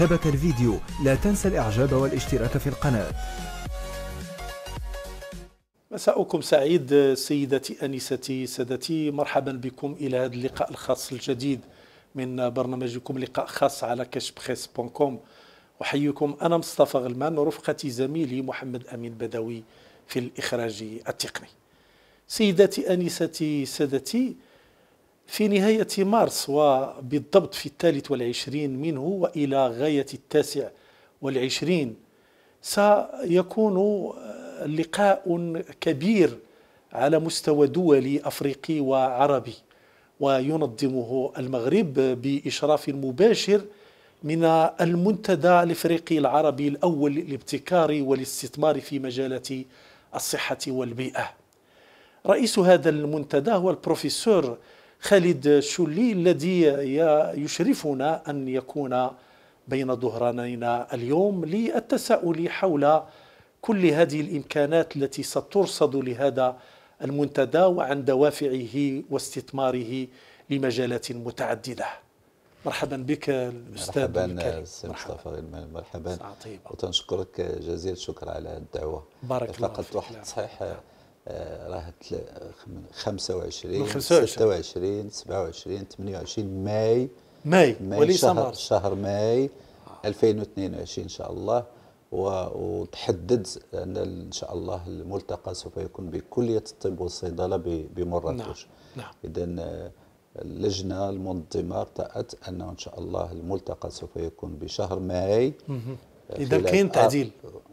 أعجبك الفيديو لا تنسى الإعجاب والاشتراك في القناة مساءكم سعيد سيدتي أنستي سادتي مرحبا بكم إلى هذا اللقاء الخاص الجديد من برنامجكم لقاء خاص على كشبخيس.com بون كوم أحييكم أنا مصطفى غلمان ورفقتي زميلي محمد أمين بدوي في الإخراج التقني سيدتي أنستي سادتي في نهاية مارس وبالضبط في الثالث والعشرين منه وإلى غاية التاسع والعشرين سيكون لقاء كبير على مستوى دولي أفريقي وعربي وينظمه المغرب بإشراف مباشر من المنتدى الافريقي العربي الاول للابتكار والاستثمار في مجالات الصحه والبيئه. رئيس هذا المنتدى هو البروفيسور خالد شولي الذي يشرفنا أن يكون بين ظهرانينا اليوم للتساؤل حول كل هذه الإمكانات التي سترصد لهذا المنتدى وعن دوافعه واستثماره لمجالات متعددة مرحبا بك الأستاذ مرحبا سي مصطفى مرحبا وتنشكرك جزيل الشكر على الدعوة بارك الله فيك فقط واحد آه، راه 25 26 27 28 ماي ماي, ماي وليس شهر مارس شهر ماي 2022 ان شاء الله وتحدد ان ان شاء الله الملتقى سوف يكون بكليه الطب والصيدله بمراكش نعم. نعم. اذا آه، اللجنه المنظمه ارتأت انه ان شاء الله الملتقى سوف يكون بشهر ماي اذا كاين آه، تعديل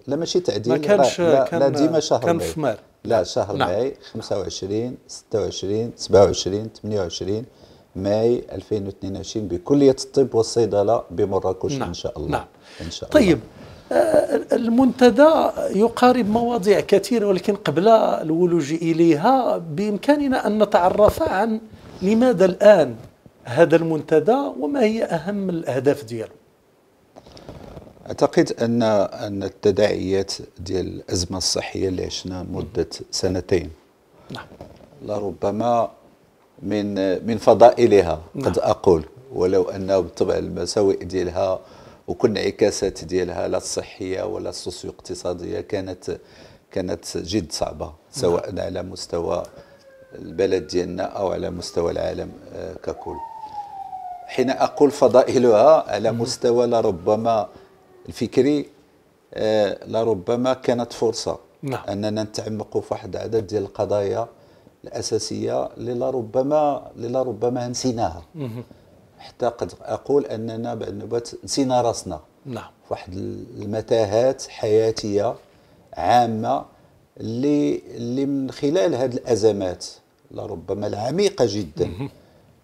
لا ماشي تعديل ما كانش لا, كان لا ديما شهر كان في مار لا شهر نعم. ماي 25 26 27 28 ماي 2022 بكليه الطب والصيدله بمراكش نعم. ان شاء الله نعم. ان شاء طيب. الله طيب آه، المنتدى يقارب مواضيع كثيرة ولكن قبل الولوج إليها بإمكاننا أن نتعرف عن لماذا الآن هذا المنتدى وما هي أهم الأهداف دياله اعتقد ان ان التداعيات ديال الازمه الصحيه اللي عشنا مده سنتين نعم لربما من من فضائلها نعم. قد اقول ولو انه بالطبع المساوئ ديالها وكل انعكاسات ديالها لا الصحيه ولا السوسيو اقتصاديه كانت كانت جد صعبه سواء نعم. على مستوى البلد ديالنا او على مستوى العالم آه، ككل حين اقول فضائلها على مستوى لربما الفكري آه، لربما كانت فرصه نعم. اننا نتعمقوا في واحد عدد ديال القضايا الاساسيه اللي لربما اللي لربما نسيناها حتى قد اقول اننا بعد نوبات نسينا راسنا نعم واحد المتاهات حياتيه عامه اللي اللي من خلال هذه الازمات لربما العميقه جدا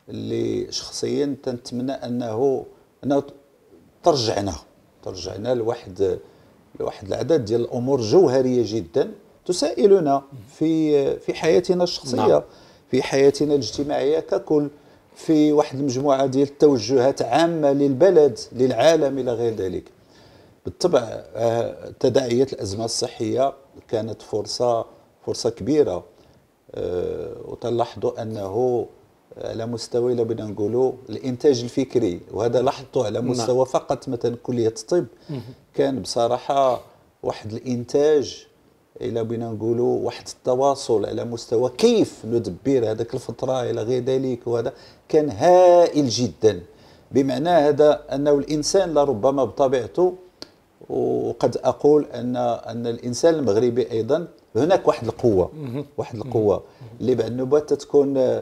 اللي شخصيا تنتمنى انه انه ترجعنا ترجعنا لواحد لواحد العدد ديال الامور جوهريه جدا تسائلنا في في حياتنا الشخصيه نعم. في حياتنا الاجتماعيه ككل في واحد المجموعه ديال التوجهات عامه للبلد للعالم الى غير ذلك بالطبع آه، تداعيات الازمه الصحيه كانت فرصه فرصه كبيره آه، وتلاحظوا انه على آه، مستوى الا بدنا نقولوا الانتاج الفكري وهذا لاحظته على نعم. مستوى نعم. فقط مثلا كليه الطب كان بصراحه واحد الانتاج الا بنا نقولوا واحد التواصل على مستوى كيف ندبر هذاك الفتره الى غير ذلك وهذا كان هائل جدا بمعنى هذا انه الانسان لربما بطبيعته وقد اقول ان ان الانسان المغربي ايضا هناك واحد القوه واحد القوه اللي بعد النوبه تتكون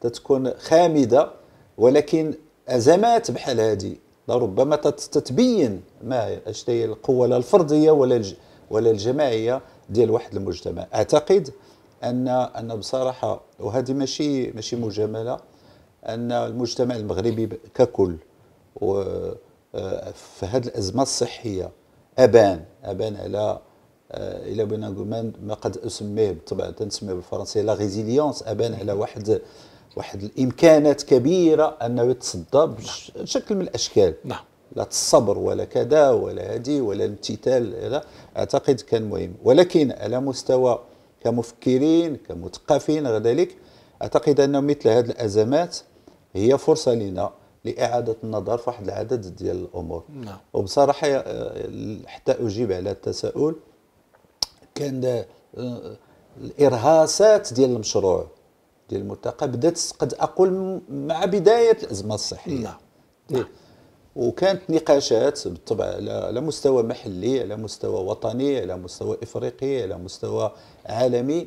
تتكون خامده ولكن ازمات بحال هذه لربما تتبين ما اش هي القوه لا الفرديه ولا ولا الجماعيه ديال واحد المجتمع اعتقد ان ان بصراحه وهذه ماشي ماشي مجامله ان المجتمع المغربي ككل و في هذه الازمه الصحيه ابان ابان على الى بغينا ما قد اسميه بالطبع تنسميه بالفرنسيه لا ريزيليونس ابان على واحد واحد الامكانات كبيره انه يتصدى بشكل من الاشكال نعم لا الصبر ولا كذا ولا هذه ولا الامتثال لا اعتقد كان مهم ولكن على مستوى كمفكرين كمثقفين ذلك اعتقد ان مثل هذه الازمات هي فرصه لنا لاعاده النظر في واحد العدد ديال الامور نعم. وبصراحه آه، حتى اجيب على التساؤل كان آه، آه، الارهاصات ديال المشروع ديال الملتقى بدات قد اقول مع بدايه الازمه الصحيه نعم. وكانت نقاشات بالطبع على مستوى محلي على مستوى وطني على مستوى افريقي على مستوى عالمي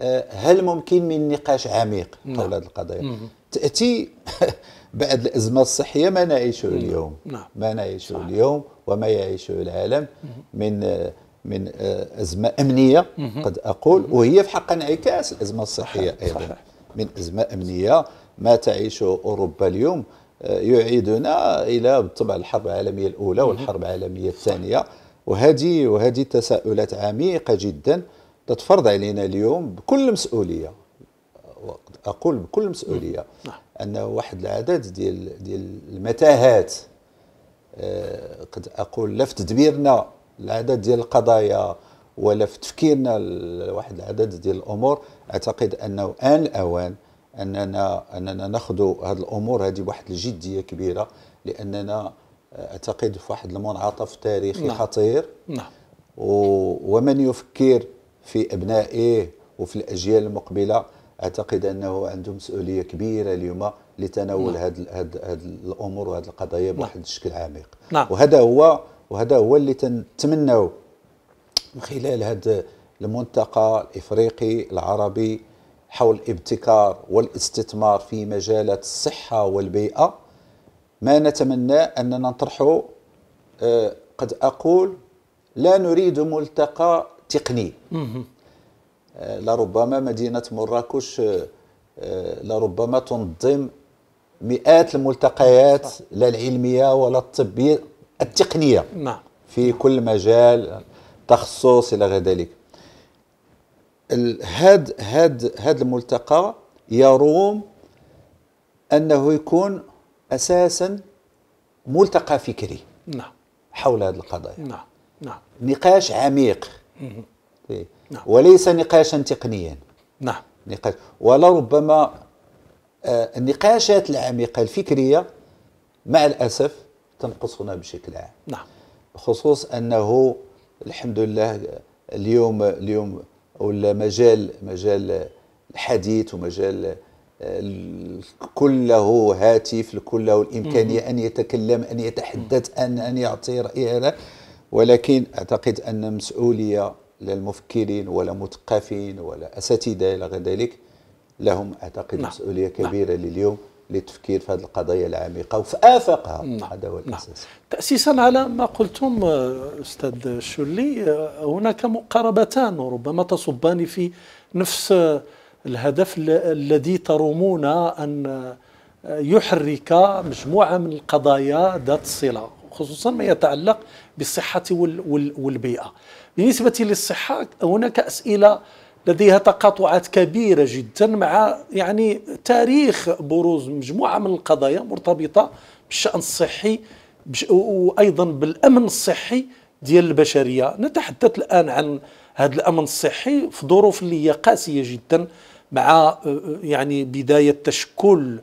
آه، هل ممكن من نقاش عميق حول نعم. هذه القضايا تاتي بعد الازمه الصحيه ما نعيشه اليوم نعم. ما نعيشه اليوم وما يعيشه العالم من آه، من آه، أزمة أمنية قد أقول وهي في حق انعكاس الأزمة الصحية أيضا من أزمة أمنية ما تعيشه أوروبا اليوم آه، يعيدنا إلى بالطبع الحرب العالمية الأولى والحرب العالمية الثانية وهذه وهذه تساؤلات عميقة جدا تتفرض علينا اليوم بكل مسؤولية أقول بكل مسؤولية نعم. أن واحد العدد ديال ديال المتاهات آه، قد أقول لا في تدبيرنا العدد ديال القضايا ولا في تفكيرنا لواحد العدد ديال الامور اعتقد انه ان الاوان اننا اننا ناخذ هذه الامور هذه بواحد الجديه كبيره لاننا آه، اعتقد في واحد المنعطف تاريخي نعم. خطير نعم ومن يفكر في ابنائه وفي الاجيال المقبله اعتقد انه عنده مسؤوليه كبيره اليوم لتناول نعم. هذه الامور وهذه القضايا نعم. بواحد الشكل عميق نعم. وهذا هو وهذا هو اللي تنتمناو من خلال هذا الملتقى الافريقي العربي حول الابتكار والاستثمار في مجالات الصحه والبيئه ما نتمنى اننا نطرحه آه، قد اقول لا نريد ملتقى تقني آه، لربما مدينه مراكش آه، لربما تنظم مئات الملتقيات لا العلميه ولا الطبيه التقنيه نعم في كل مجال تخصص الى غير ذلك هاد هاد هاد الملتقى يروم انه يكون اساسا ملتقى فكري نعم حول هذه القضايا نعم نعم نقاش عميق إيه. نعم. وليس نقاشا تقنيا نعم نقاش ولربما آه، النقاشات العميقه الفكريه مع الاسف تنقصنا بشكل عام نعم بخصوص انه الحمد لله اليوم اليوم ولا مجال مجال الحديث ومجال آه، كله هاتف الكل له الامكانيه مم. ان يتكلم ان يتحدث ان ان يعطي رايه ولكن اعتقد ان مسؤوليه للمفكرين ولا مثقفين ولا اساتذه الى غير ذلك لهم اعتقد نعم. مسؤوليه نعم. كبيره نعم. لليوم للتفكير في هذه القضايا العميقة وفي آفاقها هذا هو الأساس تأسيسا على ما قلتم أستاذ شلي هناك مقاربتان وربما تصبان في نفس الهدف الذي ترومون أن يحرك مجموعة من القضايا ذات صلة خصوصا ما يتعلق بالصحة والبيئة بالنسبة للصحة هناك أسئلة لديها تقاطعات كبيرة جدا مع يعني تاريخ بروز مجموعة من القضايا مرتبطة بالشأن الصحي وأيضا بالأمن الصحي ديال البشرية نتحدث الآن عن هذا الأمن الصحي في ظروف اللي هي قاسية جدا مع آه، آه، يعني بداية تشكل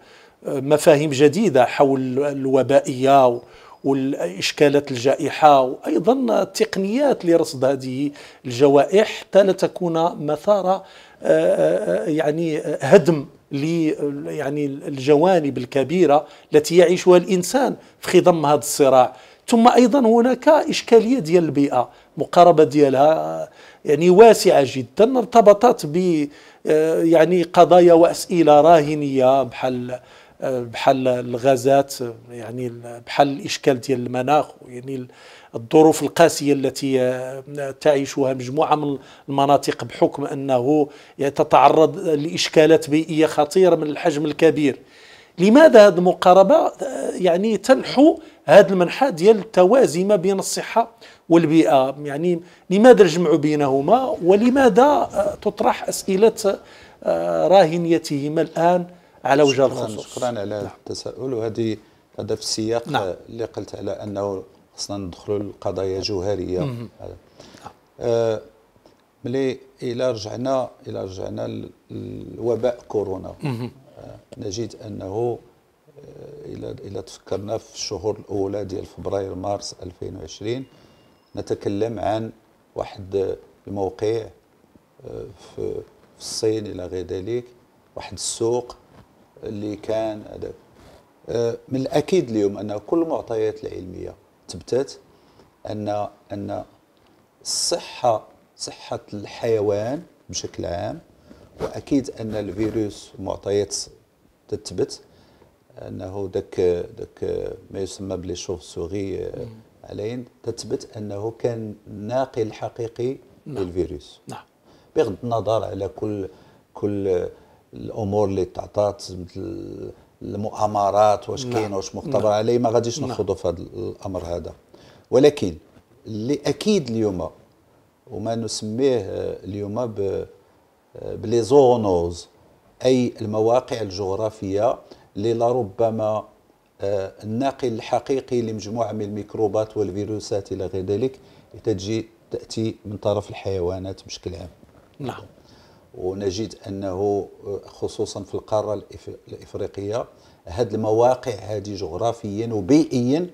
آه، مفاهيم جديدة حول الوبائية والإشكالات الجائحة وأيضا التقنيات لرصد هذه الجوائح حتى لا تكون مثارة آه، آه، يعني هدم يعني الجوانب الكبيرة التي يعيشها الإنسان في خضم هذا الصراع ثم أيضا هناك إشكالية ديال البيئة مقاربة ديالها يعني واسعة جدا ارتبطت ب آه، يعني قضايا وأسئلة راهنية بحال آه، بحل الغازات يعني بحل الاشكال ديال المناخ يعني الظروف القاسيه التي آه، تعيشها مجموعه من المناطق بحكم انه تتعرض لاشكالات بيئيه خطيره من الحجم الكبير لماذا هذه المقاربه آه، يعني تنحو هذا المنحى ديال التوازي ما بين الصحه والبيئه يعني لماذا الجمع بينهما ولماذا تطرح اسئله راهنيتهما الان على وجه الخصوص شكرا على نعم. التساؤل وهذه هذا في السياق نعم. اللي قلت على انه خصنا ندخلوا لقضايا نعم. جوهريه آه. نعم. آه ملي الى رجعنا الى رجعنا لوباء كورونا آه نجد انه آه، الى الى تفكرنا في الشهور الاولى ديال فبراير مارس 2020 نتكلم عن واحد الموقع آه، في الصين الى غير ذلك واحد السوق اللي كان هذاك أه، من الاكيد اليوم ان كل المعطيات العلميه ثبتت ان ان الصحه صحه الحيوان بشكل عام واكيد ان الفيروس معطيات تثبت انه ذاك ذاك ما يسمى بلي شوف سوغي أه، علينا تثبت انه كان الناقل الحقيقي نعم. للفيروس نعم بغض النظر على كل كل الامور اللي تعطات مثل المؤامرات واش نعم. كاين واش مختبر نعم. عليه ما غاديش نعم. نخوضوا في هذا الامر هذا ولكن اللي اكيد اليوم وما نسميه اليوم ب بلي زونوز اي المواقع الجغرافيه اللي لربما الناقل آه، الحقيقي لمجموعه من الميكروبات والفيروسات الى غير ذلك تجي تاتي من طرف الحيوانات بشكل عام نعم ونجد انه آه، خصوصا في القاره الافريقيه هذه المواقع هذه جغرافيا وبيئيا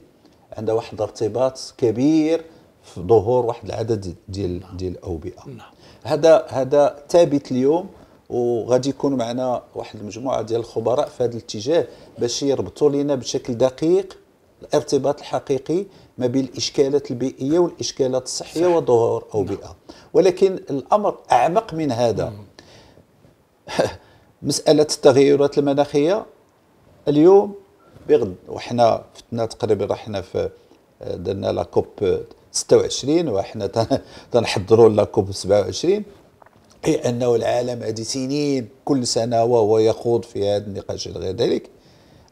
عندها واحد الارتباط كبير في ظهور واحد العدد ديال ديال الاوبئه نعم. هذا هذا ثابت اليوم وغادي يكون معنا واحد المجموعه ديال الخبراء في هذا الاتجاه باش يربطوا لنا بشكل دقيق الارتباط الحقيقي ما بين الإشكالات البيئية والإشكالات الصحية صح. وظهور اوبئه نعم. ولكن الأمر أعمق من هذا مسألة التغيرات المناخية اليوم بغد وحنا فتنا تقريبا رحنا في درنا لا كوب 26 وحنا تنحضروا لا كوب 27 اي انه العالم هذه سنين كل سنه وهو يخوض في هذا النقاش غير ذلك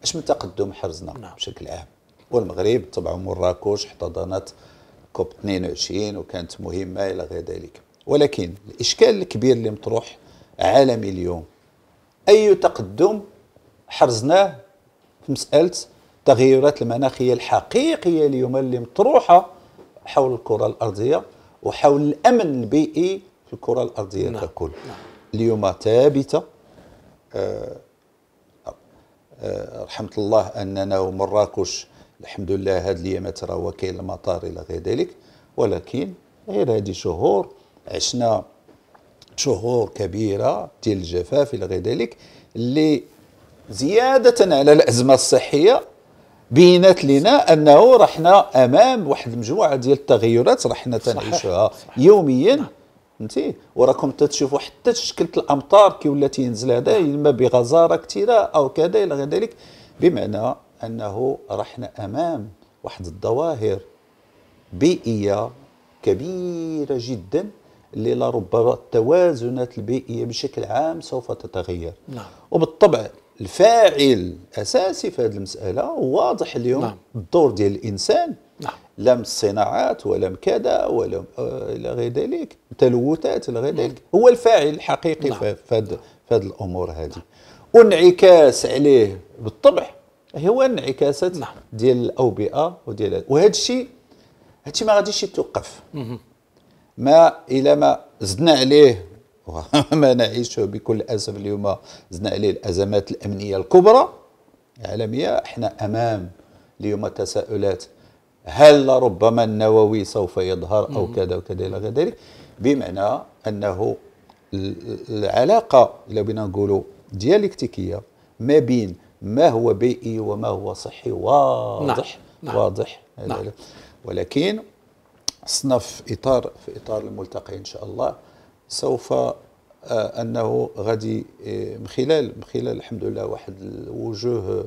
اش من تقدم حرزنا نعم. بشكل عام والمغرب طبعا مراكش احتضنت كوب 22 وكانت مهمه الى غير ذلك ولكن الاشكال الكبير اللي مطروح عالمي اليوم اي تقدم حرزناه في مساله التغيرات المناخيه الحقيقيه اليوم اللي مطروحه حول الكره الارضيه وحول الامن البيئي في الكره الارضيه نعم. ككل نعم. اليوم ثابته أه, آه، رحمه الله اننا ومراكش الحمد لله هاد الايامات راه كاين المطار الى غير ذلك ولكن غير هذه شهور عشنا شهور كبيره ديال الجفاف الى غير ذلك اللي زياده على الازمه الصحيه بينت لنا انه رحنا امام واحد المجموعه ديال التغيرات رحنا تنعيشها تنعيشوها يوميا نعم. فهمتي وراكم تتشوفوا حتى شكل الامطار كي ولا تينزل هذا اما بغزاره كثيره او كذا الى غير ذلك بمعنى أنه رحنا أمام واحد الظواهر بيئية كبيرة جدا اللي لربما التوازنات البيئية بشكل عام سوف تتغير نعم. وبالطبع الفاعل الأساسي في هذه المسألة واضح اليوم نعم. الدور ديال الإنسان نعم. لم الصناعات ولم كذا ولم آه، إلى غير ذلك تلوثات إلى غير ذلك نعم. هو الفاعل الحقيقي نعم. في هذه الأمور هذه وانعكاس عليه بالطبع هو انعكاسات نعم. ديال الاوبئه وديال وهذا الشيء هذا الشيء ما غاديش يتوقف ما الى ما زدنا عليه وما نعيشه بكل اسف اليوم زدنا عليه الازمات الامنيه الكبرى العالميه احنا امام اليوم تساؤلات هل ربما النووي سوف يظهر او كذا وكذا الى غير ذلك بمعنى انه العلاقه لو بنا نقولوا ديالكتيكيه ما بين ما هو بيئي وما هو صحي واضح نعم. نعم، واضح نعم. ولكن في اطار في اطار الملتقى ان شاء الله سوف آه، انه غادي آه، من خلال من خلال الحمد لله واحد الوجوه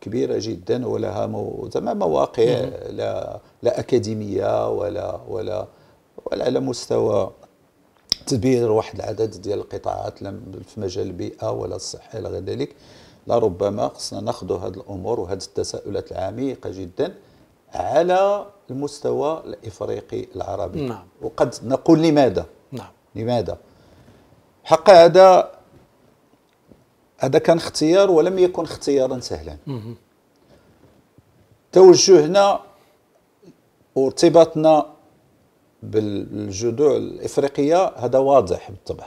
كبيره جدا ولها زعما مواقع لا لا اكاديميه ولا ولا ولا على مستوى تدبير واحد العدد ديال القطاعات في مجال البيئه ولا الصحه الى غير ذلك لربما خصنا ناخذوا هذه الامور وهذه التساؤلات العميقه جدا على المستوى الافريقي العربي نعم. وقد نقول لماذا نعم. لماذا حق هذا هذا كان اختيار ولم يكن اختيارا سهلا توجهنا وارتباطنا بالجذوع الافريقيه هذا واضح بالطبع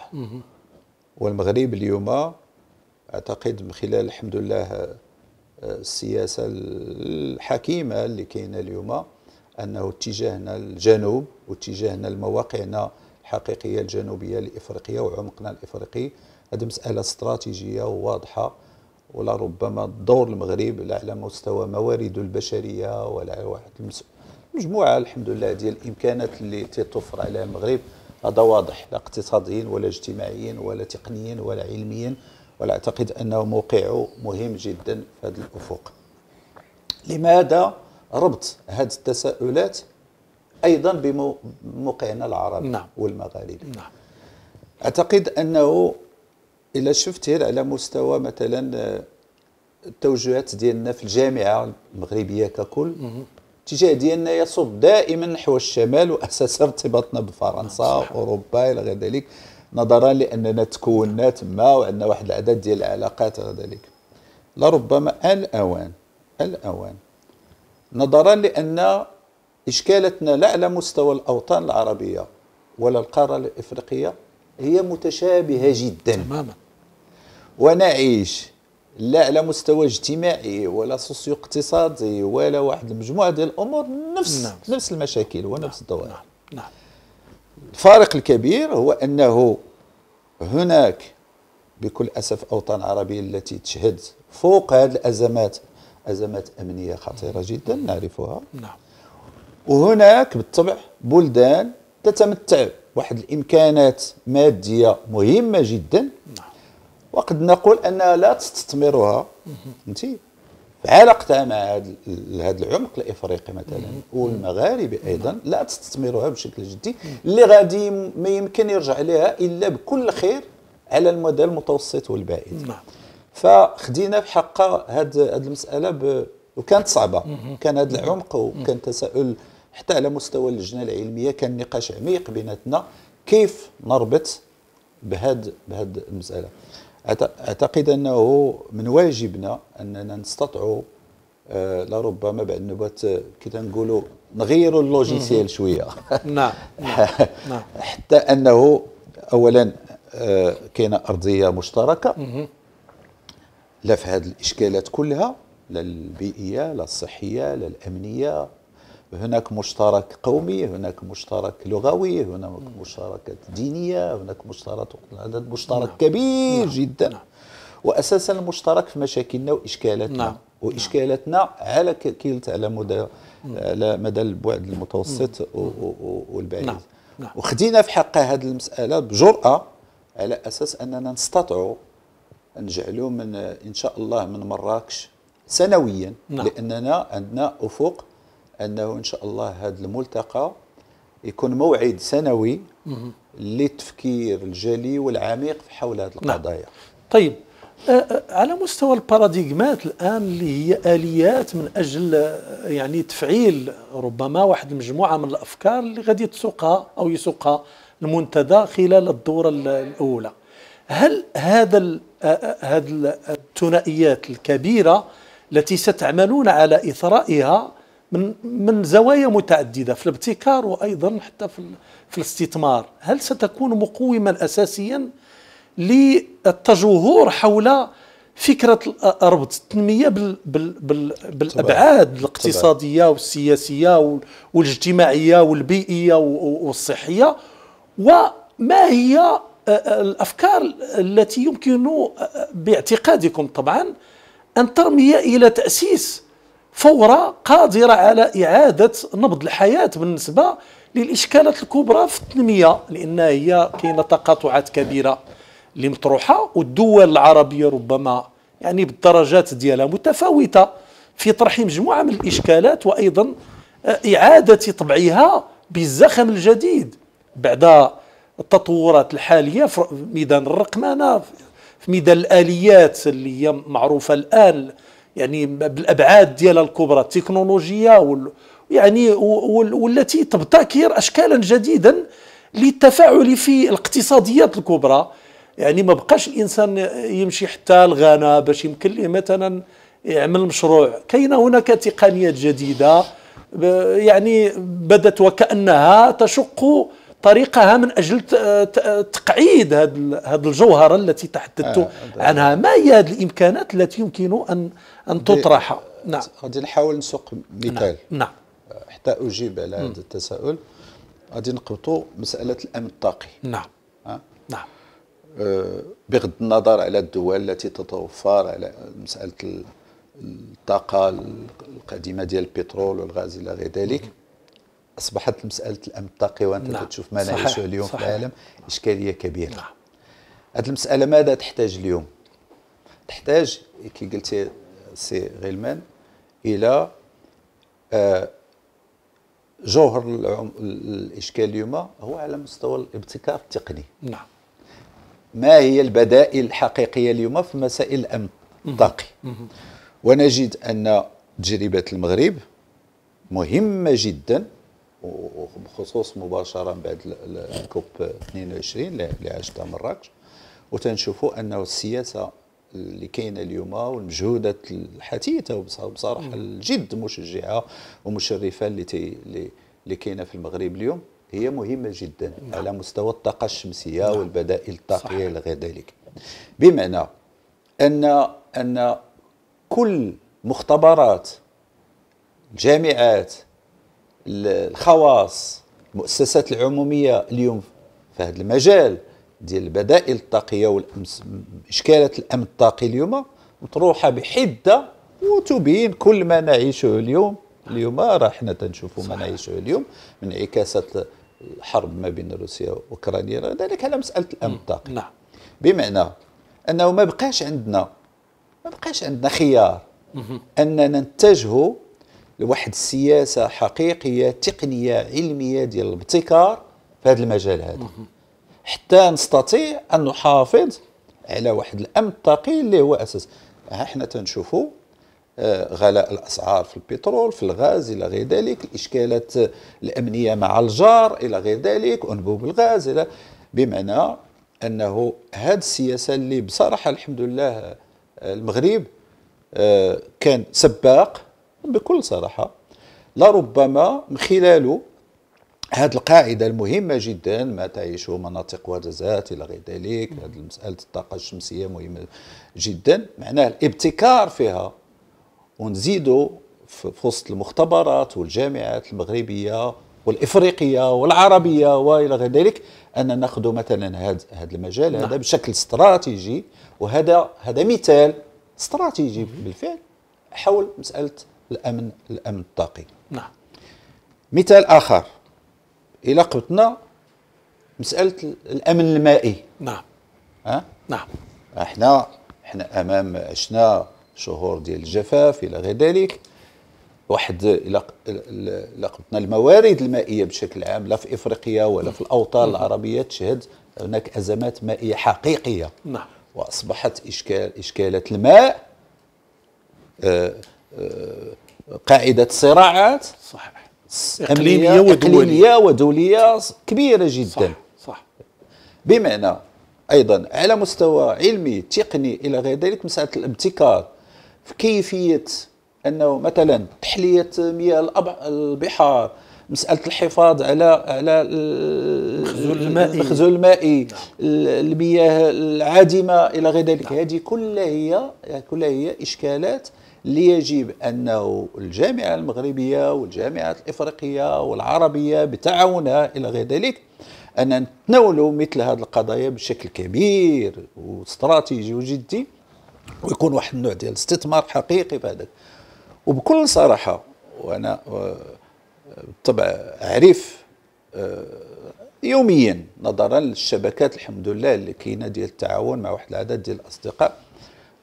والمغرب اليوم اعتقد من خلال الحمد لله آه، السياسه الحكيمه اللي كاينه اليوم انه اتجاهنا للجنوب واتجاهنا لمواقعنا الحقيقيه الجنوبيه لافريقيا وعمقنا الافريقي هذه مساله استراتيجيه وواضحه ولربما دور المغرب لا على مستوى موارده البشريه ولا على واحد مجموعه الحمد لله ديال الامكانات اللي تتوفر عليها المغرب هذا واضح لا اقتصاديا ولا اجتماعيا ولا تقنيا ولا علميا ولا أعتقد أنه موقعه مهم جدا في هذا الأفق لماذا ربط هذه التساؤلات أيضا بموقعنا العربي نعم. والمغاربي نعم. أعتقد أنه الى شفت على مستوى مثلا آه، التوجهات ديالنا في الجامعة المغربية ككل الاتجاه ديالنا يصب دائما نحو الشمال واساسا ارتباطنا بفرنسا واوروبا نعم، الى غير ذلك نظرا لاننا تكوننا تما وعندنا واحد العدد ديال العلاقات ذلك لربما الاوان الاوان نظرا لان اشكالتنا لا على مستوى الاوطان العربيه ولا القاره الافريقيه هي متشابهه جدا تماما ونعيش لا على مستوى اجتماعي ولا سوسيو اقتصادي ولا واحد المجموعه ديال الامور نفس نعم. نفس المشاكل ونفس نعم. الدوائر نعم. نعم. الفارق الكبير هو أنه هناك بكل أسف أوطان عربية التي تشهد فوق هذه الأزمات أزمات أمنية خطيرة جدا نعرفها نعم وهناك بالطبع بلدان تتمتع واحد الامكانات ماديه مهمه جدا نعم. وقد نقول انها لا تستثمرها انت علاقتها مع هذا العمق الافريقي مثلا والمغاربي ايضا لا تستثمرها بشكل جدي اللي غادي ما يمكن يرجع لها الا بكل خير على المدى المتوسط والبعيد نعم فخدينا بحقها هذه المساله ب... وكانت صعبه كان هذا العمق وكان تساؤل حتى على مستوى اللجنه العلميه كان نقاش عميق بيناتنا كيف نربط بهذا بهذه المساله اعتقد انه من واجبنا اننا نستطعوا آه، لربما بعد نبات آه، كي تنقولوا نغيروا اللوجيسيال شويه نعم نعم, نعم. حتى انه اولا آه، كاينه ارضيه مشتركه لا في هذه الاشكالات كلها لا البيئيه لا الصحيه لا الامنيه هناك مشترك قومي هناك مشترك لغوي هناك مشتركات دينية هناك مشترك عدد مشترك نعم. كبير نعم. جدا نعم. وأساسا المشترك في مشاكلنا وإشكالاتنا نعم. نعم. وإشكالاتنا على كلتا على مدى على مدى البعد المتوسط والبعيد نعم. وخدينا في حق هذه المسألة بجرأة على أساس أننا نستطع نجعلوا من إن شاء الله من مراكش سنويا نعم. لأننا عندنا أفق انه ان شاء الله هذا الملتقى يكون موعد سنوي للتفكير الجلي والعميق حول هذه نعم. القضايا نعم. طيب أه، أه، على مستوى الباراديغمات الان اللي هي اليات من اجل أه، يعني تفعيل ربما واحد المجموعه من الافكار اللي غادي تسوقها او يسوقها المنتدى خلال الدوره الاولى هل هذا هذه الثنائيات الكبيره التي ستعملون على اثرائها من من زوايا متعدده في الابتكار وايضا حتى في في الاستثمار، هل ستكون مقوما اساسيا للتجهور حول فكره ربط التنميه بال بال بال بالابعاد الاقتصاديه والسياسيه والاجتماعيه والبيئيه والصحيه وما هي آه، الافكار التي يمكن آه، باعتقادكم طبعا ان ترمي الى تاسيس فوره قادره على اعاده نبض الحياه بالنسبه للاشكالات الكبرى في التنميه لان هي كاينه تقاطعات كبيره اللي مطروحه والدول العربيه ربما يعني بالدرجات ديالها متفاوته في طرح مجموعه من الاشكالات وايضا آه، اعاده طبعها بالزخم الجديد بعد التطورات الحاليه في ميدان الرقمنه في ميدان الاليات اللي هي معروفه الان يعني بالابعاد ديالها الكبرى التكنولوجيه وال يعني والتي تبتكر اشكالا جديدا للتفاعل في الاقتصاديات الكبرى يعني ما بقاش الانسان يمشي حتى لغانا باش يمكن ليه مثلا يعمل مشروع كاين هناك تقنيات جديده يعني بدت وكانها تشق طريقها من اجل تقعيد هذه الجوهره التي تحدثت آه، عنها ما هي هذه الامكانات التي يمكن ان أن تطرح نعم غادي نحاول نسوق مثال نعم, نعم. حتى أجيب على هذا التساؤل غادي نقبطوا مسألة الأمن الطاقي نعم أه؟ نعم أه بغض النظر على الدول التي تتوفر على مسألة الطاقة القديمة ديال البترول والغاز إلى غير ذلك أصبحت مسألة الأمن الطاقي وأنت نعم. تشوف ما نعيشه اليوم صحيح. في العالم إشكالية كبيرة نعم. هذه المسألة ماذا تحتاج اليوم؟ تحتاج كي قلتي سي غيلمان الى آه، جوهر الاشكال اليوم هو على مستوى الابتكار التقني نعم ما هي البدائل الحقيقيه اليوم في مسائل الامن الطاقي ونجد ان تجربه المغرب مهمه جدا وبخصوص مباشره بعد الكوب 22 اللي عاشتها مراكش وتنشوفوا انه السياسه اللي كاينه اليوم والمجهودات الحثيثه وبصراحه الجد مشجعه ومشرفه اللي تي اللي كاينه في المغرب اليوم هي مهمه جدا نعم. على مستوى الطاقه الشمسيه نعم. والبدائل الطاقيه الى غير ذلك بمعنى ان ان كل مختبرات الجامعات الخواص المؤسسات العموميه اليوم في هذا المجال ديال البدائل الطاقيه واشكالات الامن الطاقي اليوم مطروحه بحده وتبين كل ما نعيشه اليوم اليوم راه حنا تنشوفوا ما نعيشه اليوم من انعكاسات الحرب ما بين روسيا واوكرانيا ذلك على مساله الامن الطاقي نعم بمعنى انه ما بقاش عندنا ما بقاش عندنا خيار اننا نتجهوا لواحد السياسه حقيقيه تقنيه علميه ديال الابتكار في هذا المجال هذا حتى نستطيع أن نحافظ على واحد الأمن الطاقي اللي هو أساس ها آه، حنا تنشوفوا آه، غلاء الاسعار في البترول في الغاز الى غير ذلك الاشكالات الامنيه مع الجار الى غير ذلك انبوب الغاز الى بمعنى انه هذه السياسه اللي بصراحه الحمد لله آه، المغرب كان سباق بكل صراحه لربما من خلاله هذه القاعده المهمه جدا ما تعيشه مناطق ورزات الى غير ذلك هذه مساله الطاقه الشمسيه مهمه جدا معناه الابتكار فيها ونزيدوا في وسط المختبرات والجامعات المغربيه والافريقيه والعربيه والى غير ذلك ان ناخذ مثلا هذا هذا المجال هذا نعم. بشكل استراتيجي وهذا هذا مثال استراتيجي بالفعل حول مساله الامن الامن الطاقي نعم مثال اخر الى قبطنا مساله الامن المائي نعم أه؟ نعم احنا احنا امام عشنا شهور ديال الجفاف الى غير ذلك واحد الى قبطنا الموارد المائيه بشكل عام لا في افريقيا ولا في الاوطان العربيه تشهد هناك ازمات مائيه حقيقيه نعم واصبحت اشكال اشكالات الماء آه، آه، قاعده صراعات صحيح إقليمية ودولية إقليمية ودولية كبيرة جدا صح, صح. بمعنى أيضا على مستوى علمي تقني إلى غير ذلك مسألة الابتكار في كيفية أنه مثلا تحلية مياه البحار مساله الحفاظ على على المخزون المائي المخزون المائي نعم. المياه العادمه الى غير ذلك نعم. هذه كلها هي كلها هي اشكالات ليجب أنه الجامعة المغربية والجامعات الإفريقية والعربية بتعاونها إلى غير ذلك أن نتناولوا مثل هذه القضايا بشكل كبير واستراتيجي وجدي ويكون واحد النوع ديال الاستثمار حقيقي في هذاك وبكل صراحة وأنا آه، بالطبع أعرف آه، يوميا نظرا للشبكات الحمد لله اللي كاينه ديال التعاون مع واحد العدد ديال الاصدقاء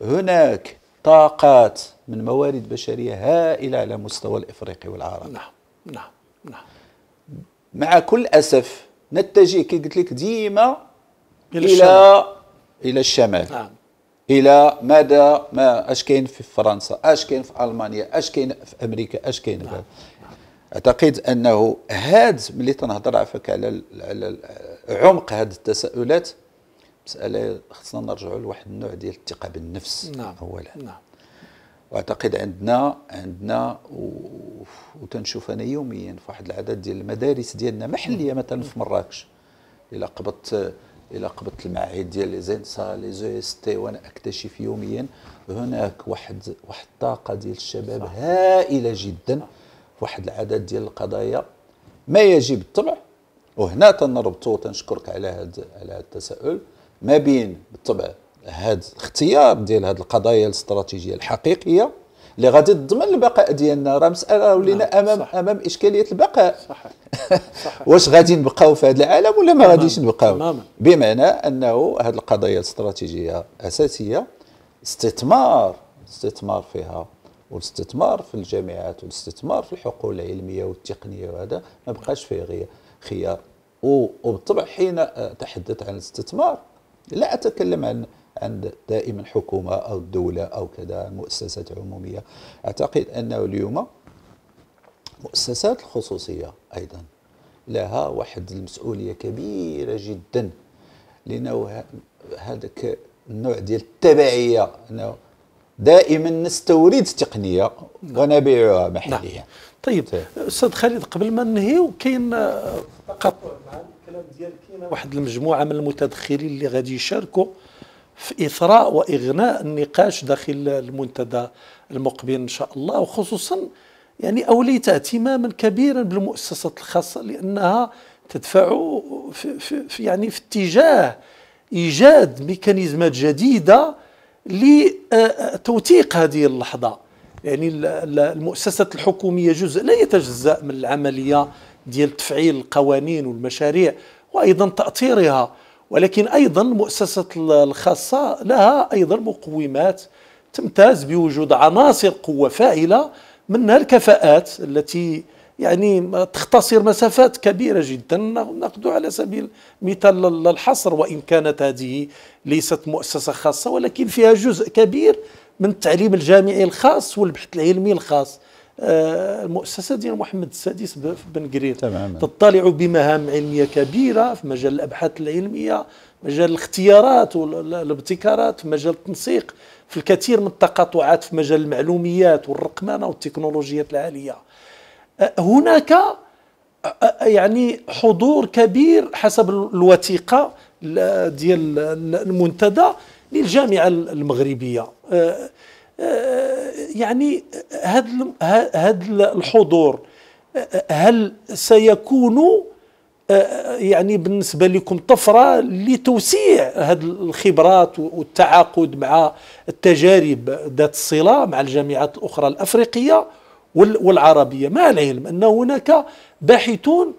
هناك طاقات من موارد بشريه هائله على مستوى الافريقي والعربي نعم نعم نعم مع كل اسف نتجه كي قلت لك ديما الى الشمال. الى الشمال نعم الى ماذا ما اش كاين في فرنسا اش كاين في المانيا اش كاين في امريكا اش كاين نعم. اعتقد انه هاد ملي تنهضر عفاك على عمق هاد التساؤلات مساله خصنا نرجعوا لواحد النوع ديال الثقه بالنفس نعم. اولا نعم واعتقد عندنا عندنا وتنشوف انا يوميا في واحد العدد ديال المدارس ديالنا محليه مثلا في مراكش الى قبضت الى قبضت المعاهد ديال لي زينسا لي زو اس تي وانا اكتشف يوميا هناك واحد واحد الطاقه ديال الشباب صح. هائله جدا في واحد العدد ديال القضايا ما يجب الطبع وهنا تنربطو تنشكرك على هذا على هذا التساؤل ما بين بالطبع هذا الاختيار ديال هذه القضايا الاستراتيجيه الحقيقيه اللي غادي تضمن البقاء ديالنا راه مساله ولينا نعم، امام صح. امام اشكاليه البقاء صحيح صحيح واش غادي نبقاو في هذا العالم ولا ما غاديش نبقاو بمعنى انه هذه القضايا الاستراتيجيه اساسيه استثمار استثمار فيها والاستثمار في الجامعات والاستثمار في الحقول العلميه والتقنيه وهذا ما بقاش فيه غير خيار وبالطبع حين تحدث عن الاستثمار لا أتكلم عن عند دائما حكومة أو الدولة أو كذا مؤسسات عمومية أعتقد أنه اليوم مؤسسات الخصوصية أيضا لها واحد المسؤولية كبيرة جدا لأنه هذاك النوع ديال التبعية أنه دائما نستورد تقنية ونبيعها محليا نعم. طيب أستاذ خالد قبل ما ننهيو كاين قط الكلام ديالك كاينه واحد المجموعه من المتدخلين اللي غادي يشاركوا في اثراء واغناء النقاش داخل المنتدى المقبل ان شاء الله وخصوصا يعني اوليت اهتماما كبيرا بالمؤسسات الخاصه لانها تدفع في, في, في يعني في اتجاه ايجاد ميكانيزمات جديده لتوثيق هذه اللحظه يعني المؤسسات الحكوميه جزء لا يتجزا من العمليه ديال تفعيل القوانين والمشاريع وايضا تاطيرها ولكن ايضا المؤسسه الخاصه لها ايضا مقومات تمتاز بوجود عناصر قوه فاعله منها الكفاءات التي يعني تختصر مسافات كبيرة جدا نأخذ على سبيل مثال الحصر وإن كانت هذه ليست مؤسسة خاصة ولكن فيها جزء كبير من التعليم الجامعي الخاص والبحث العلمي الخاص آه، المؤسسه ديال محمد السادس بن قرير تطلع بمهام علميه كبيره في مجال الابحاث العلميه مجال الاختيارات والابتكارات في مجال التنسيق في الكثير من التقاطعات في مجال المعلوميات والرقمنه والتكنولوجيات العاليه آه، هناك آه، يعني حضور كبير حسب الوثيقه ديال المنتدى للجامعه المغربيه يعني هذا هذا الحضور هل سيكون آه، يعني بالنسبه لكم طفره لتوسيع هذه الخبرات والتعاقد مع التجارب ذات الصله مع الجامعات الاخرى الافريقيه والعربيه مع العلم ان هناك باحثون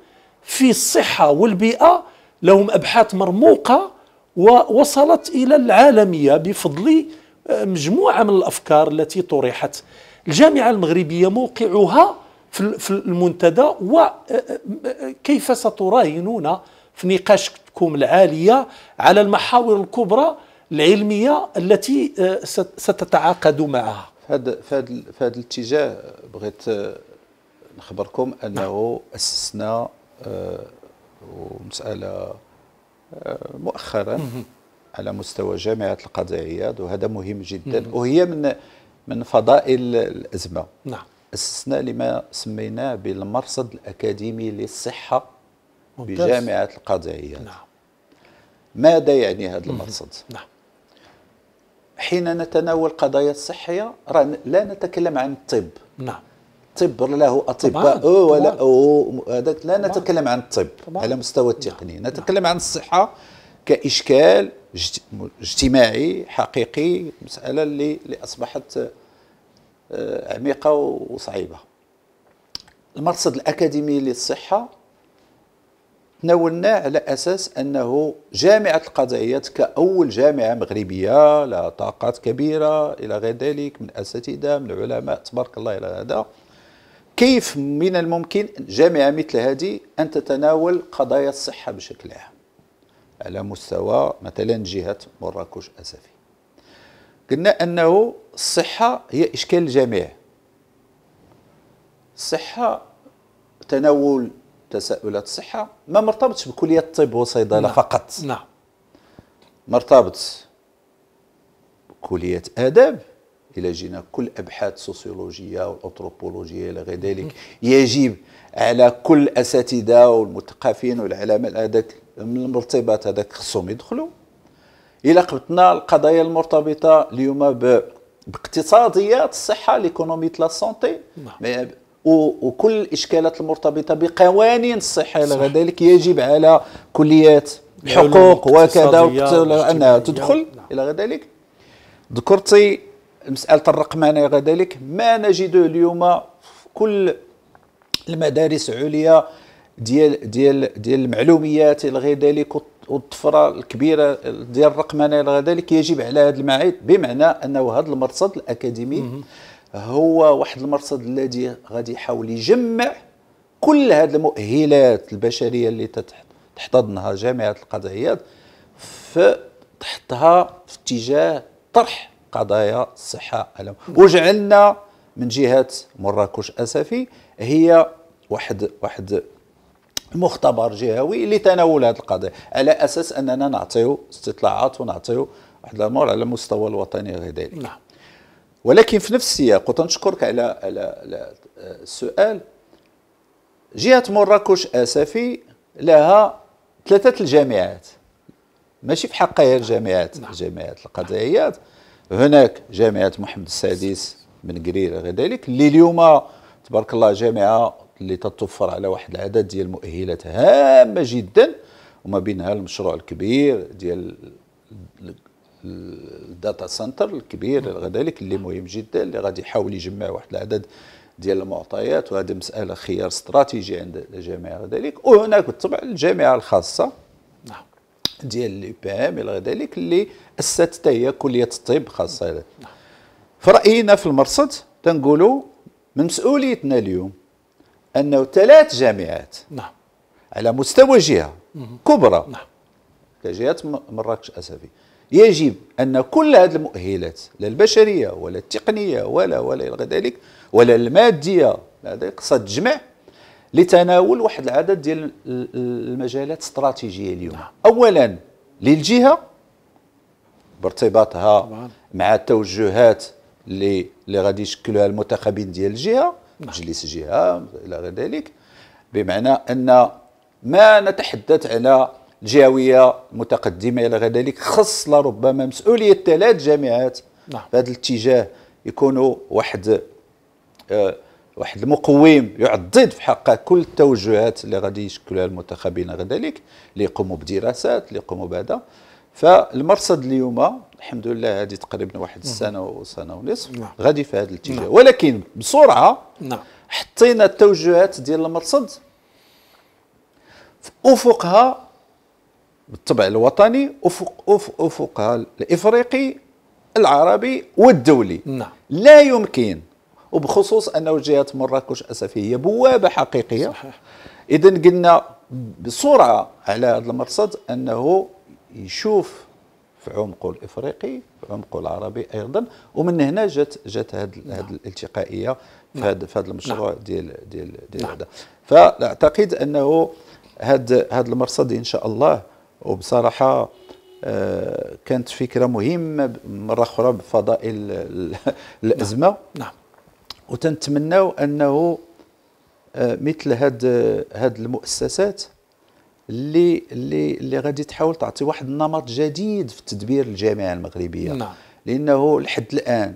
في الصحه والبيئه لهم ابحاث مرموقه ووصلت الى العالميه بفضل مجموعه من الافكار التي طرحت الجامعه المغربيه موقعها في المنتدى وكيف آه، آه، آه، ستراهنون في نقاشكم العاليه على المحاور الكبرى العلميه التي ستتعاقد معها في هذا الاتجاه بغيت نخبركم انه اسسنا ومساله مؤخرا على مستوى جامعة القاضي عياض وهذا مهم جدا مم. وهي من من فضائل الأزمة نعم أسسنا لما سميناه بالمرصد الأكاديمي للصحة ممتاز. بجامعة القاضي عياض نعم. ماذا يعني هذا المرصد؟ نعم حين نتناول قضايا الصحية لا نتكلم عن الطب نعم الطب له اطباء ولا هذاك لا نتكلم عن الطب على مستوى التقني نعم. نتكلم عن الصحه كاشكال اجتماعي حقيقي مساله اللي اللي اصبحت آه، عميقه وصعيبه المرصد الاكاديمي للصحه تناولناه على اساس انه جامعه القضائيات كاول جامعه مغربيه لها طاقات كبيره الى غير ذلك من اساتذه من علماء تبارك الله الى هذا كيف من الممكن جامعه مثل هذه ان تتناول قضايا الصحه بشكل عام على مستوى مثلا جهة مراكش أسفي قلنا أنه الصحة هي إشكال الجميع الصحة تناول تساؤلات الصحة ما مرتبطش بكلية الطب والصيدلة نعم. فقط نعم مرتبط بكلية آداب إلى جينا كل أبحاث سوسيولوجية والأنثروبولوجية إلى غير ذلك يجب على كل الأساتذة والمثقفين والعلماء هذاك من المرتبات هذاك خصهم يدخلوا الى قبتنا القضايا المرتبطه اليوم باقتصاديات الصحه ليكونومي لا سونتي نعم. وكل الاشكالات المرتبطه بقوانين الصحه الى غير ذلك يجب على كليات الحقوق وكذا انها نعم. تدخل نعم. الى غير ذلك ذكرتي مساله الرقمنه الى غير ذلك ما نجده اليوم في كل المدارس العليا ديال ديال ديال المعلوميات الى غير ذلك والطفره الكبيره ديال الرقمنه الى غير ذلك يجب على هذا المعيد بمعنى انه هذا المرصد الاكاديمي هو واحد المرصد الذي غادي يحاول يجمع كل هذه المؤهلات البشريه اللي تحتضنها جامعه القضائيات تحتها في اتجاه طرح قضايا الصحه الم وجعلنا من جهه مراكش اسفي هي واحد واحد مختبر جهوي لتناول هذه القضايا على اساس اننا نعطيو استطلاعات ونعطيو واحد الامور على المستوى الوطني غير ذلك نعم ولكن في نفس السياق وتنشكرك على على, على آه، السؤال جهه مراكش اسفي لها ثلاثه الجامعات ماشي في حقها هي الجامعات نعم. الجامعات القضائيات هناك جامعه محمد السادس من قرير غير ذلك اللي اليوم تبارك الله جامعه اللي تتوفر على واحد العدد ديال المؤهلات هامه جدا وما بينها المشروع الكبير ديال الداتا سنتر الكبير ذلك اللي مهم جدا اللي غادي يحاول يجمع واحد العدد ديال المعطيات وهذه مساله خيار استراتيجي عند الجامعه ذلك وهناك بالطبع الجامعه الخاصه نعم. ديال الاي بي ام الى ذلك اللي اسست حتى هي كليه الطب خاصه نعم. فراينا في المرصد تنقولوا من مسؤوليتنا اليوم انه ثلاث جامعات نعم على مستوى جهه كبرى نعم كجهه مراكش اسفي يجب ان كل هذه المؤهلات لا البشريه ولا التقنيه ولا ولا الى ذلك ولا الماديه هذا يقصد تجمع لتناول واحد العدد ديال المجالات استراتيجيه اليوم نعم. اولا للجهه بارتباطها مع التوجهات اللي اللي غادي يشكلوها المنتخبين ديال الجهه مجلس جهه الى غير ذلك بمعنى ان ما نتحدث على الجهويه متقدمه الى غير ذلك خص لربما مسؤوليه ثلاث جامعات نعم. بهذا الاتجاه يكونوا واحد آه واحد المقوم يعضد في حق كل التوجهات اللي غادي يشكلها المنتخبين غير ذلك اللي يقوموا بدراسات اللي يقوموا بهذا فالمرصد اليوم الحمد لله هذه تقريبا واحد نعم. السنه وسنه ونصف نعم. غادي في هذا الاتجاه نعم. ولكن بسرعه نعم. حطينا التوجهات ديال المرصد في افقها بالطبع الوطني افق افق افقها الافريقي العربي والدولي نعم. لا يمكن وبخصوص انه جهه مراكش اسفيه هي بوابه حقيقيه صحيح. اذا قلنا بسرعه على هذا المرصد انه يشوف في عمقه الافريقي في عمقه العربي ايضا ومن هنا جات جات هذه نعم. الالتقائيه نعم. في هذا هذا المشروع نعم. ديال ديال ديال نعم. هذا فاعتقد انه هذا هذا المرصد ان شاء الله وبصراحه آه، كانت فكره مهمه مره اخرى بفضائل نعم. الازمه نعم, نعم. وتنتمناو انه آه، مثل هاد هاد المؤسسات اللي اللي اللي غادي تحاول تعطي واحد النمط جديد في تدبير الجامعه المغربيه نعم. لانه لحد الان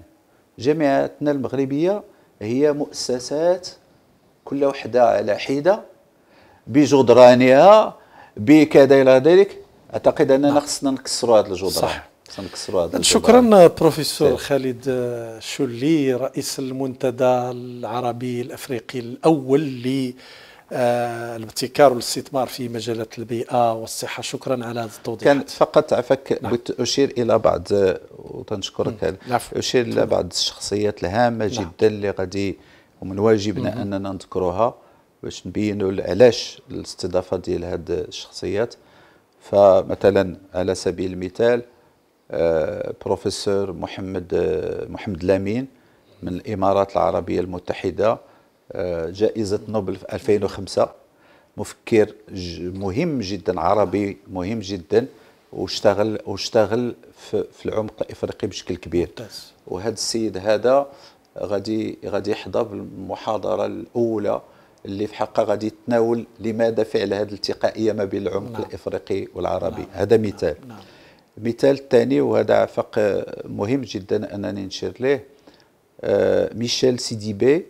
جامعتنا المغربيه هي مؤسسات كل وحده على حده بجدرانها بكذا الى ذلك اعتقد اننا نعم. خصنا نكسروا هذا الجدران صح نكسروا هذا شكرا بروفيسور طيب. خالد شلي رئيس المنتدى العربي الافريقي الاول آه، الابتكار والاستثمار في مجالات البيئه والصحه شكرا على هذا التوضيح كانت فقط عفاك نعم. اشير الى بعض وتنشكرك اشير الى بعض الشخصيات الهامه نعم. جدا اللي غادي ومن واجبنا مم. اننا نذكروها باش نبينوا علاش الاستضافه ديال هاد الشخصيات فمثلا على سبيل المثال آه، بروفيسور محمد آه، محمد لامين من الامارات العربيه المتحده جائزة نوبل في 2005 مفكر مهم جدا عربي مهم جدا واشتغل واشتغل في, في العمق الافريقي بشكل كبير وهذا السيد هذا غادي غادي يحظى بالمحاضره الاولى اللي في حقها غادي يتناول لماذا فعل هذه الالتقائيه ما بين العمق نعم. الافريقي والعربي نعم. هذا مثال نعم. المثال الثاني وهذا فق مهم جدا انني نشير ليه آه ميشيل بي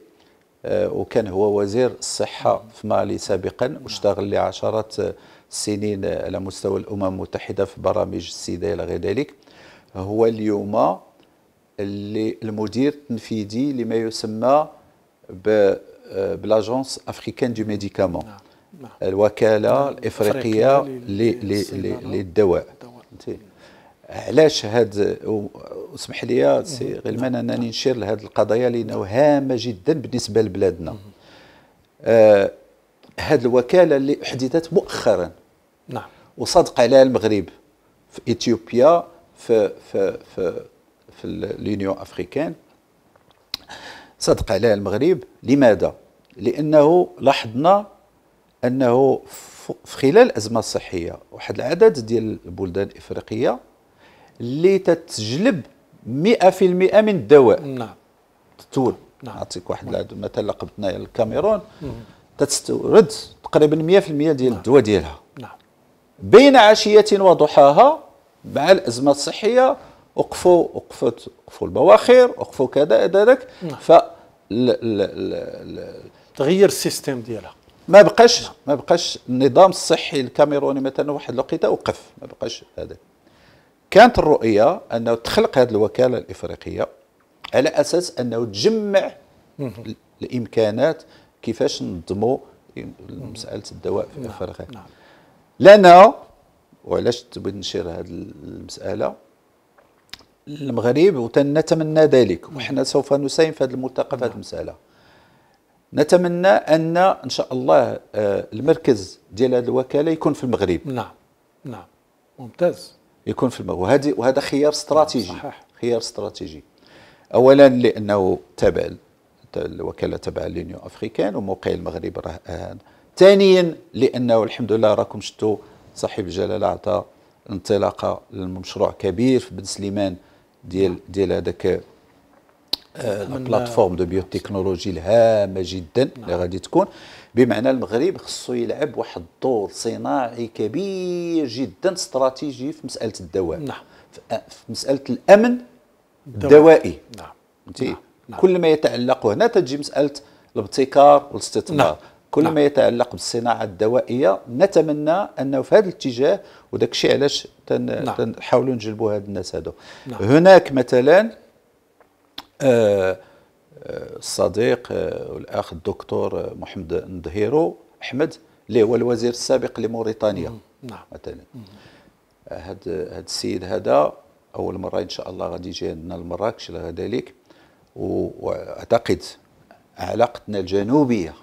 آه، وكان هو وزير الصحة في مالي سابقا واشتغل لعشرات السنين على مستوى الأمم المتحدة في برامج السيدة إلى غير ذلك هو اليوم اللي المدير التنفيذي لما يسمى آه، بلاجونس افريكان دو ميديكامون نعم، نعم. الوكاله نعم، الافريقيه للدواء علاش هاد اسمح لي سي غلمان انني نشير لهاد القضايا لانه هامه جدا بالنسبه لبلادنا آه هاد الوكاله اللي احدثت مؤخرا نعم وصدق عليها المغرب في اثيوبيا في في في في لونيون افريكان صدق عليها المغرب لماذا؟ لانه لاحظنا انه في خلال الازمه الصحيه واحد العدد ديال البلدان الافريقيه اللي تتجلب 100% من الدواء نعم تتول نعم نعطيك واحد نعم. مثلا لقبتنا الكاميرون تستورد تقريبا 100% ديال نعم. الدواء ديالها نعم بين عشيه وضحاها مع الازمه الصحيه وقفوا وقفوا وقفوا البواخر وقفوا كذا ذلك نعم. ف تغير السيستم ديالها ما بقاش ما بقاش النظام الصحي الكاميروني مثلا واحد الوقيته وقف ما بقاش هذاك كانت الرؤيه انه تخلق هذه الوكاله الافريقيه على اساس انه تجمع الامكانات كيفاش نظموا مساله الدواء في نعم، افريقيا نعم. لنا وعلاش تبغي نشير هذه المساله المغرب وتنتمنى ذلك وحنا سوف نساهم في هذا الملتقى في هذه نعم. المساله نتمنى ان ان شاء الله آه، المركز ديال هذه الوكاله يكون في المغرب نعم نعم ممتاز يكون في المغرب وهذا وهذا خيار استراتيجي صحيح. خيار استراتيجي اولا لانه تابع الوكاله تابع لينيو افريكان وموقع المغرب راه ثانيا لانه الحمد لله راكم شفتوا صاحب الجلاله عطى انطلاقه للمشروع كبير في بن سليمان ديال ديال هذاك آه، البلاتفورم دو بيوتكنولوجي الهامه جدا اللي نعم. غادي تكون بمعنى المغرب خصو يلعب واحد الدور صناعي كبير جدا استراتيجي في مساله الدواء نعم في مساله الامن الدوائي نعم. نعم نعم. كل ما يتعلق هنا تجي مساله الابتكار والاستثمار نعم. كل نعم. ما يتعلق بالصناعه الدوائيه نتمنى انه في هذا الاتجاه وداك الشيء علاش نعم. تنحاولوا نجلبوا هاد الناس هادو نعم. هناك مثلا آه الصديق آه، والاخ الدكتور آه، محمد ندهيرو احمد اللي هو الوزير السابق لموريتانيا نعم مثلا آه، هاد هاد السيد هذا اول مره ان شاء الله غادي يجي عندنا لمراكش ذلك واعتقد علاقتنا الجنوبيه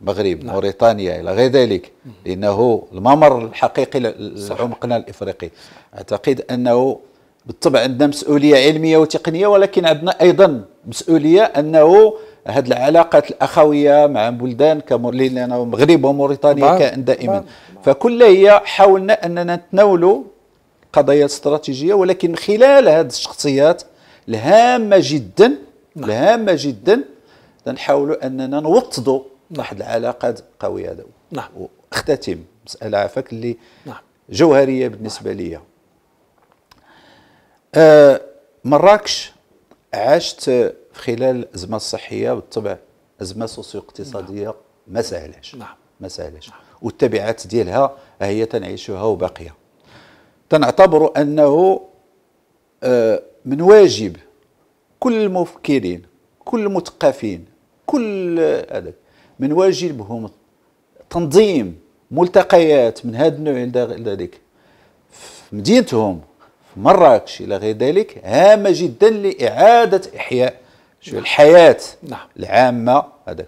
المغرب نعم. موريتانيا الى غير ذلك لانه الممر الحقيقي لعمقنا الافريقي اعتقد انه بالطبع عندنا مسؤوليه علميه وتقنيه ولكن عندنا ايضا مسؤوليه انه هذه العلاقات الاخويه مع بلدان كمغرب لان المغرب وموريتانيا كان دائما فكل هي حاولنا اننا نتناولوا قضايا استراتيجيه ولكن خلال هذه الشخصيات الهامه جدا نعم. الهامه جدا نحاولوا اننا نوطدوا واحد نعم. العلاقات قويه نعم واختتم مساله عفاك اللي نعم جوهريه بالنسبه لي أه، مراكش عاشت في خلال الازمه الصحيه بالطبع ازمه سوسيو اقتصاديه ما سهلاش نعم ما سهلاش نعم. نعم. والتبعات ديالها هي تنعيشها وباقيه تنعتبر انه أه، من واجب كل المفكرين كل المثقفين كل هذا من واجبهم تنظيم ملتقيات من هذا النوع لذلك ذلك في مدينتهم مراكش إلى غير ذلك هامة جدا لإعادة إحياء نعم. الحياة نعم. العامة هذا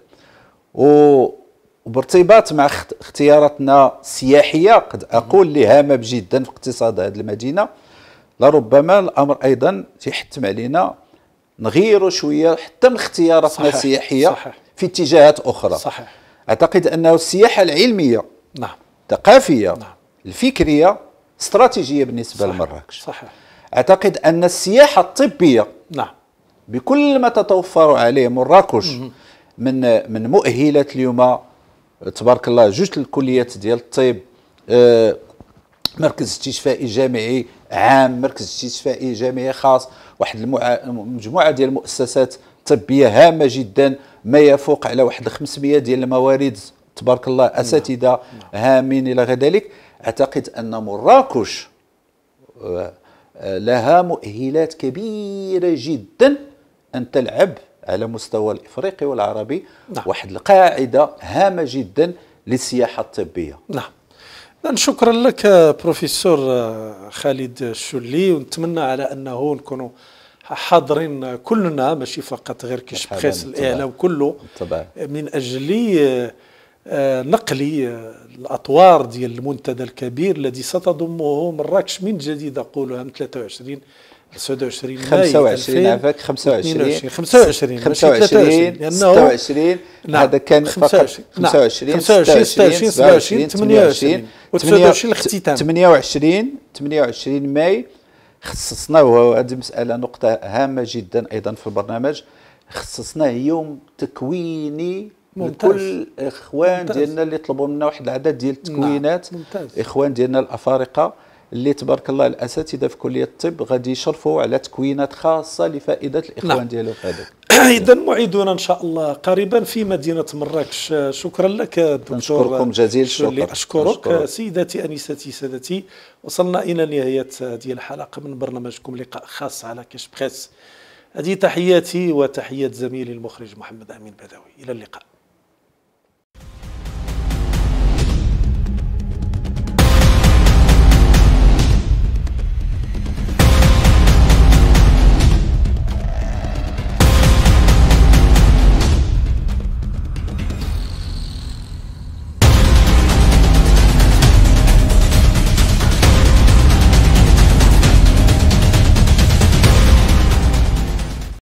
وبارتباط مع اختياراتنا السياحية قد أقول هامه جدا في اقتصاد هذه المدينة لربما الأمر أيضا تيحتم علينا نغيروا شوية حتى من اختياراتنا السياحية صحيح. في اتجاهات أخرى صحيح. أعتقد أنه السياحة العلمية نعم الثقافية نعم. الفكرية استراتيجيه بالنسبه لمراكش صحيح اعتقد ان السياحه الطبيه نعم بكل ما تتوفر عليه مراكش من من مؤهلات اليوم تبارك الله جوج الكليات ديال الطب آه، مركز استشفائي جامعي عام مركز استشفائي جامعي خاص واحد مجموعه ديال المؤسسات طبيه هامه جدا ما يفوق على واحد 500 ديال الموارد تبارك الله نعم. اساتذه نعم. هامين الى غير ذلك أعتقد أن مراكش آه، لها مؤهلات كبيرة جدا أن تلعب على مستوى الإفريقي والعربي نعم. واحد القاعدة هامة جدا للسياحة الطبية نعم شكرا لك بروفيسور آه، خالد الشلي ونتمنى على أنه نكونوا حاضرين كلنا ماشي فقط غير كشبخيس الإعلام كله طبعا. من أجل آه، آه، نقلي آه، الاطوار ديال المنتدى الكبير الذي ستضمه مراكش من جديد اقولها من 23 29 25 عفاك 25 25 25 لانه 26 نعم، هذا كان 25 25 26 27 28 29 الاختتام 28 28 ماي خصصنا وهذه مساله نقطه هامه جدا ايضا في البرنامج خصصناه يوم تكويني ممتاز. لكل اخوان ديالنا اللي طلبوا منا واحد العدد ديال نعم، التكوينات نعم. ممتاز. اخوان ديالنا الافارقه اللي تبارك الله الاساتذه في كليه الطب غادي يشرفوا على تكوينات خاصه لفائده الاخوان نعم. ديالهم هذاك اذا موعدنا ان شاء الله قريبا في مدينه مراكش شكرا لك دكتور نشكركم جزيل الشكر اشكرك أشكرك. سيداتي انستي سادتي وصلنا الى نهايه هذه الحلقه من برنامجكم لقاء خاص على كاش هذه تحياتي وتحيات زميلي المخرج محمد امين بدوي الى اللقاء